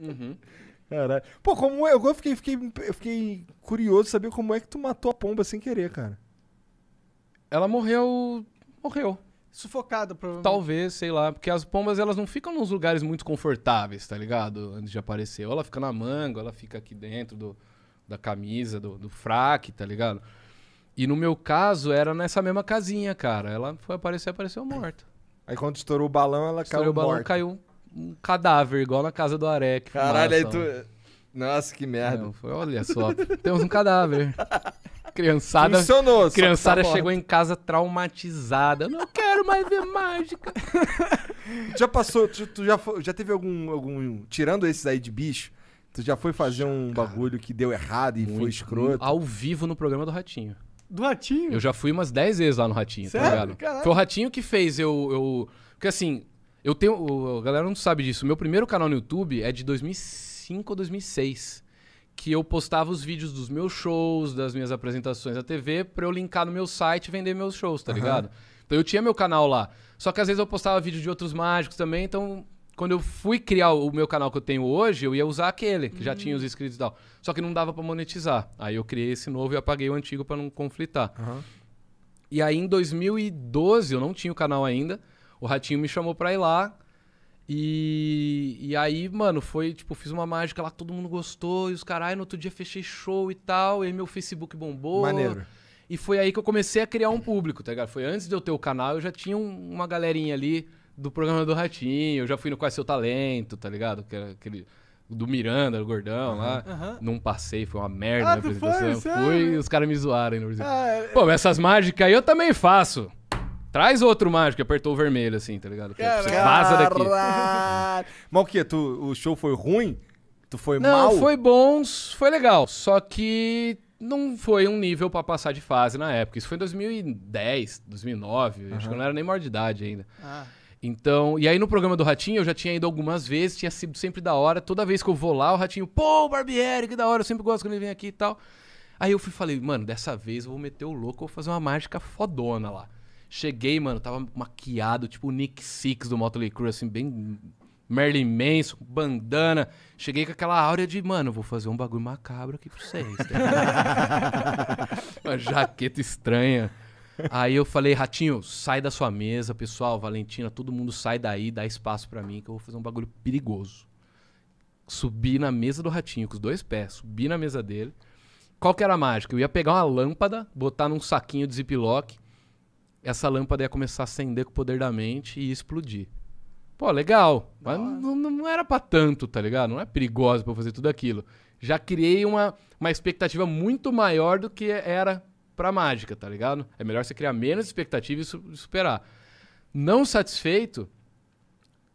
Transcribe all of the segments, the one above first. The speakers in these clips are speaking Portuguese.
Uhum. Caralho. Pô, como eu, é? eu, fiquei, fiquei, eu fiquei curioso saber como é que tu matou a pomba sem querer, cara. Ela morreu. Morreu. Sufocada, provavelmente. Talvez, sei lá. Porque as pombas, elas não ficam nos lugares muito confortáveis, tá ligado? Antes de aparecer. Ou ela fica na manga, ou ela fica aqui dentro do, da camisa, do, do fraque, tá ligado? E no meu caso, era nessa mesma casinha, cara. Ela foi aparecer, apareceu morta. Aí quando estourou o balão, ela estourou caiu. Estourou o balão, morta. caiu um cadáver, igual na casa do Arec. Caralho, aí tu. Nossa, que merda. Não, é, foi, olha só, temos um cadáver. Criançada. Funcionou, criançada tá chegou em casa traumatizada. Não quero mais ver mágica. Já passou, tu, tu já, foi, já teve algum, algum. Tirando esses aí de bicho, tu já foi fazer um Cara, bagulho que deu errado e muito, foi escroto? Ao vivo no programa do Ratinho. Do Ratinho? Eu já fui umas 10 vezes lá no Ratinho, tá Sério? tá ligado? Caralho. Foi o Ratinho que fez eu. eu... Porque assim, eu tenho. A galera não sabe disso. Meu primeiro canal no YouTube é de 2005 ou 2006. Que eu postava os vídeos dos meus shows, das minhas apresentações à TV, pra eu linkar no meu site e vender meus shows, tá uhum. ligado? Então eu tinha meu canal lá. Só que às vezes eu postava vídeo de outros mágicos também, então quando eu fui criar o meu canal que eu tenho hoje, eu ia usar aquele, que uhum. já tinha hum. os inscritos e tal. Só que não dava para monetizar. Aí eu criei esse novo e apaguei o antigo para não conflitar. Uhum. E aí em 2012, eu não tinha o canal ainda, o Ratinho me chamou pra ir lá. E, e aí, mano, foi, tipo, fiz uma mágica lá todo mundo gostou. E os caras, no outro dia fechei show e tal. E meu Facebook bombou. Maneiro. E foi aí que eu comecei a criar um público, tá ligado? Foi antes de eu ter o canal, eu já tinha um, uma galerinha ali do programa do Ratinho, eu já fui no Quase é Seu Talento, tá ligado? Que era aquele do Miranda, do Gordão uhum, lá. Uhum. Não passei, foi uma merda ah, a apresentação. Foi, Fui e os caras me zoaram. Ah, é. Pô, essas mágicas aí eu também faço. Traz outro mágico, apertou o vermelho, assim, tá ligado? É Você Vaza daqui. Mas o quê? Tu, o show foi ruim? Tu foi não, mal? Não, foi bom, foi legal. Só que não foi um nível para passar de fase na época. Isso foi em 2010, 2009. Uhum. Acho que eu não era nem maior de idade ainda. Ah. Então, e aí no programa do Ratinho eu já tinha ido algumas vezes, tinha sido sempre da hora. Toda vez que eu vou lá, o Ratinho, pô, Barbieri, que da hora, eu sempre gosto quando ele vem aqui e tal. Aí eu fui falei, mano, dessa vez eu vou meter o louco, vou fazer uma mágica fodona lá. Cheguei, mano, tava maquiado, tipo o Nick Six do Motley Crue, assim, bem Merlin Manson, bandana. Cheguei com aquela áurea de, mano, vou fazer um bagulho macabro aqui pra vocês. Tá uma jaqueta estranha. Aí eu falei, Ratinho, sai da sua mesa, pessoal, Valentina, todo mundo sai daí, dá espaço para mim que eu vou fazer um bagulho perigoso. Subi na mesa do Ratinho com os dois pés, subi na mesa dele. Qual que era a mágica? Eu ia pegar uma lâmpada, botar num saquinho de ziplock, essa lâmpada ia começar a acender com o poder da mente e explodir. Pô, legal, mas não, não, era para tanto, tá ligado? Não é perigoso para fazer tudo aquilo. Já criei uma, uma expectativa muito maior do que era pra mágica, tá ligado? É melhor você criar menos expectativa e su superar. Não satisfeito,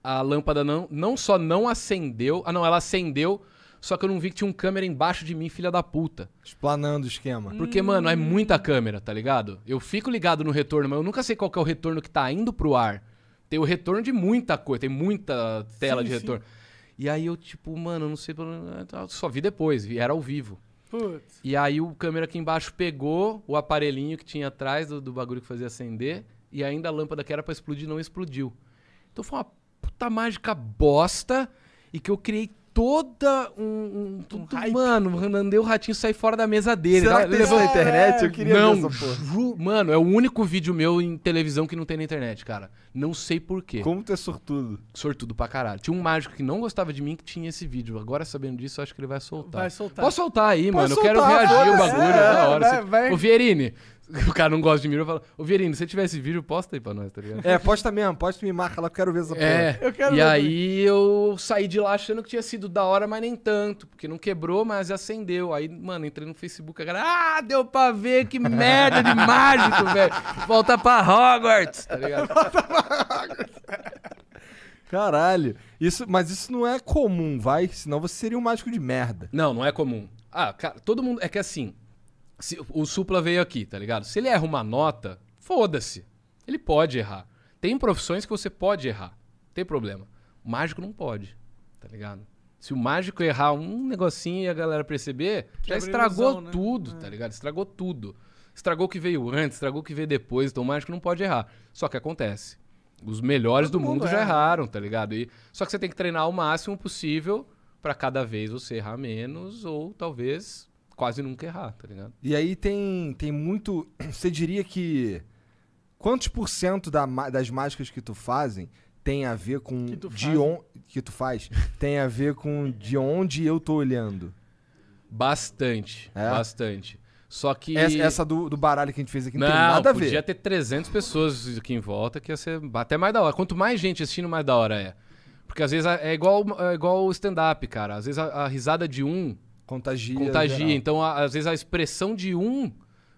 a lâmpada não, não só não acendeu. Ah, não, ela acendeu, só que eu não vi que tinha um câmera embaixo de mim, filha da puta. Explanando o esquema. Porque, mano, é muita câmera, tá ligado? Eu fico ligado no retorno, mas eu nunca sei qual é o retorno que tá indo pro ar. Tem o retorno de muita coisa, tem muita tela sim, de retorno. Sim. E aí eu, tipo, mano, não sei. Só vi depois, era ao vivo. Putz. E aí o câmera aqui embaixo pegou o aparelhinho que tinha atrás do, do bagulho que fazia acender e ainda a lâmpada que era para explodir não explodiu. Então foi uma puta mágica bosta e que eu criei toda um. um tudo, um mano, o Ratinho sair fora da mesa dele. Será que Levou... na internet? eu queria não, ver essa porra. Mano, é o único vídeo meu em televisão que não tem na internet, cara. Não sei porquê. Como tu é sortudo? Sortudo pra caralho. Tinha um mágico que não gostava de mim que tinha esse vídeo. Agora, sabendo disso, acho que ele vai soltar. Vai soltar. Posso soltar aí, mano. Soltar, eu quero reagir o bagulho é, da hora. Vai, vai. O cara não gosta de mim, eu falo, ô Vierino, se tiver esse vídeo, posta aí pra nós, tá ligado? É, posta mesmo, posta me marca lá, eu quero ver essa é, Eu quero e ver aí eu saí de lá achando que tinha sido da hora, mas nem tanto, porque não quebrou, mas acendeu. Aí, mano, entrei no Facebook, a galera, ah, deu pra ver, que merda de mágico, velho. Volta pra Hogwarts, tá ligado? Volta pra Hogwarts. Caralho. Isso, mas isso não é comum, vai? Senão você seria um mágico de merda. Não, não é comum. Ah, cara, todo mundo. É que assim, se, o Supla veio aqui, tá ligado? Se ele erra uma nota, foda-se. Ele pode errar. Tem profissões que você pode errar. Tem problema. O mágico não pode, tá ligado? Se o mágico errar um negocinho e a galera perceber, que já estragou ilusão, né? tudo, tá é. ligado? Estragou tudo. Estragou o que veio antes, estragou o que veio depois, então o mágico não pode errar. Só que acontece. Os melhores Todo do mundo, mundo já erraram, tá ligado? E, só que você tem que treinar o máximo possível para cada vez você errar menos ou talvez quase nunca errar, tá ligado? E aí tem, tem muito. Você diria que. Quantos por cento da, das mágicas que tu fazem tem a ver com que tu de faz. on, que tu faz tem a ver com de onde eu tô olhando? Bastante, é? bastante. Só que essa, essa do, do, baralho que a gente fez aqui não, não tem nada a ver. Podia ter 300 pessoas aqui em volta que ia ser até mais da hora. Quanto mais gente assistindo, mais da hora é. Porque às vezes é, é igual é igual stand up, cara. Às vezes a, a risada de um Contagia. Contagia. Geral. Então, a, às vezes, a expressão de um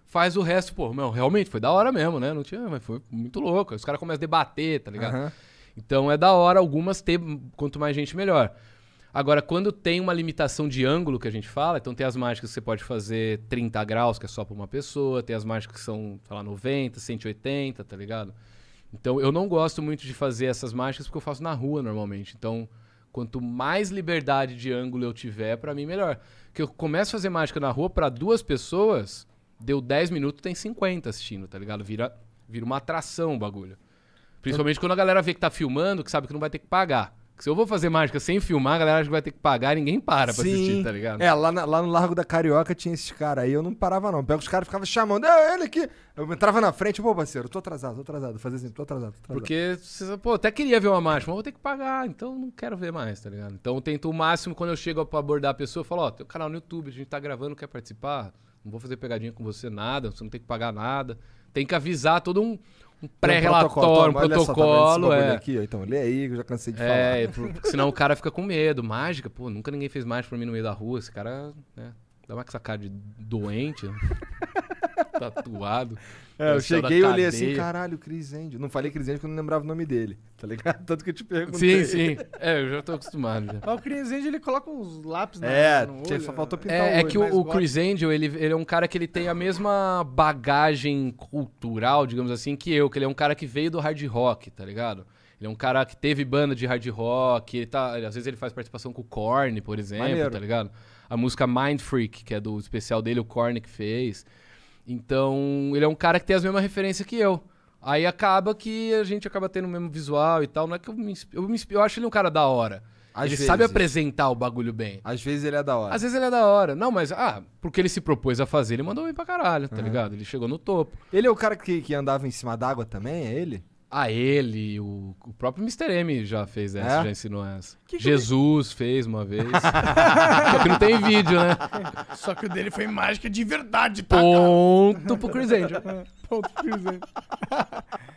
faz o resto, pô, meu, realmente foi da hora mesmo, né? Não tinha, mas foi muito louco. Aí os caras começam a debater, tá ligado? Uhum. Então é da hora algumas ter, quanto mais gente, melhor. Agora, quando tem uma limitação de ângulo que a gente fala, então tem as mágicas que você pode fazer 30 graus, que é só pra uma pessoa, tem as mágicas que são, sei lá, 90, 180, tá ligado? Então eu não gosto muito de fazer essas mágicas porque eu faço na rua normalmente. Então Quanto mais liberdade de ângulo eu tiver, para mim melhor. Porque eu começo a fazer mágica na rua para duas pessoas, deu 10 minutos, tem 50 assistindo, tá ligado? Vira, vira uma atração o bagulho. Principalmente quando a galera vê que tá filmando, que sabe que não vai ter que pagar se eu vou fazer mágica sem filmar, a galera acha que vai ter que pagar ninguém para pra Sim. assistir, tá ligado? É, lá, na, lá no Largo da Carioca tinha esses caras. Aí eu não parava, não. Pega os caras ficava chamando, é ele aqui. Eu entrava na frente, pô, parceiro, tô atrasado, tô atrasado. fazer assim, tô atrasado, tô atrasado. Porque, pô, até queria ver uma mágica, mas vou ter que pagar, então não quero ver mais, tá ligado? Então eu tento o máximo quando eu chego pra abordar a pessoa, eu falo, ó, oh, canal no YouTube, a gente tá gravando, quer participar? Não vou fazer pegadinha com você, nada, você não tem que pagar nada. Tem que avisar todo um um pré-relatório, um então, tá protocolo. é. Aqui, então, lê aí, eu já cansei de é, falar. É, senão o cara fica com medo. Mágica, pô, nunca ninguém fez mágica pra mim no meio da rua. Esse cara, né, dá uma sacada de doente tatuado. É, eu cheguei e olhei assim, caralho, Cris Angel. Não falei Cris Angel porque eu não lembrava o nome dele, tá ligado? Tanto que eu te perguntei. Sim, sim. É, eu já tô acostumado. Já. o Chris Angel, ele coloca uns lápis É, no olho, só faltou né? pintar É, o é que o, o Chris Angel, ele, ele é um cara que ele tem a mesma bagagem cultural, digamos assim, que eu. Que ele é um cara que veio do hard rock, tá ligado? Ele é um cara que teve banda de hard rock, ele tá, às vezes ele faz participação com o Korn, por exemplo, Maneiro. tá ligado? A música Mind Freak, que é do especial dele, o Korn que fez. Então, ele é um cara que tem as mesmas referências que eu. Aí acaba que a gente acaba tendo o mesmo visual e tal. Não é que eu me inspiro. Eu, me inspiro, eu acho ele um cara da hora. Às ele vezes. sabe apresentar o bagulho bem. Às vezes ele é da hora. Às vezes ele é da hora. Não, mas, ah, porque ele se propôs a fazer, ele mandou bem pra caralho, tá uhum. ligado? Ele chegou no topo. Ele é o cara que, que andava em cima d'água também? É ele? a ah, ele, o, o próprio Mr. M já fez essa, é? já ensinou essa. Que Jesus fez uma vez. Só que não tem vídeo, né? Só que o dele foi mágica de verdade, tá? Ponto pro Chris Angel. Ponto pro Chris Angel.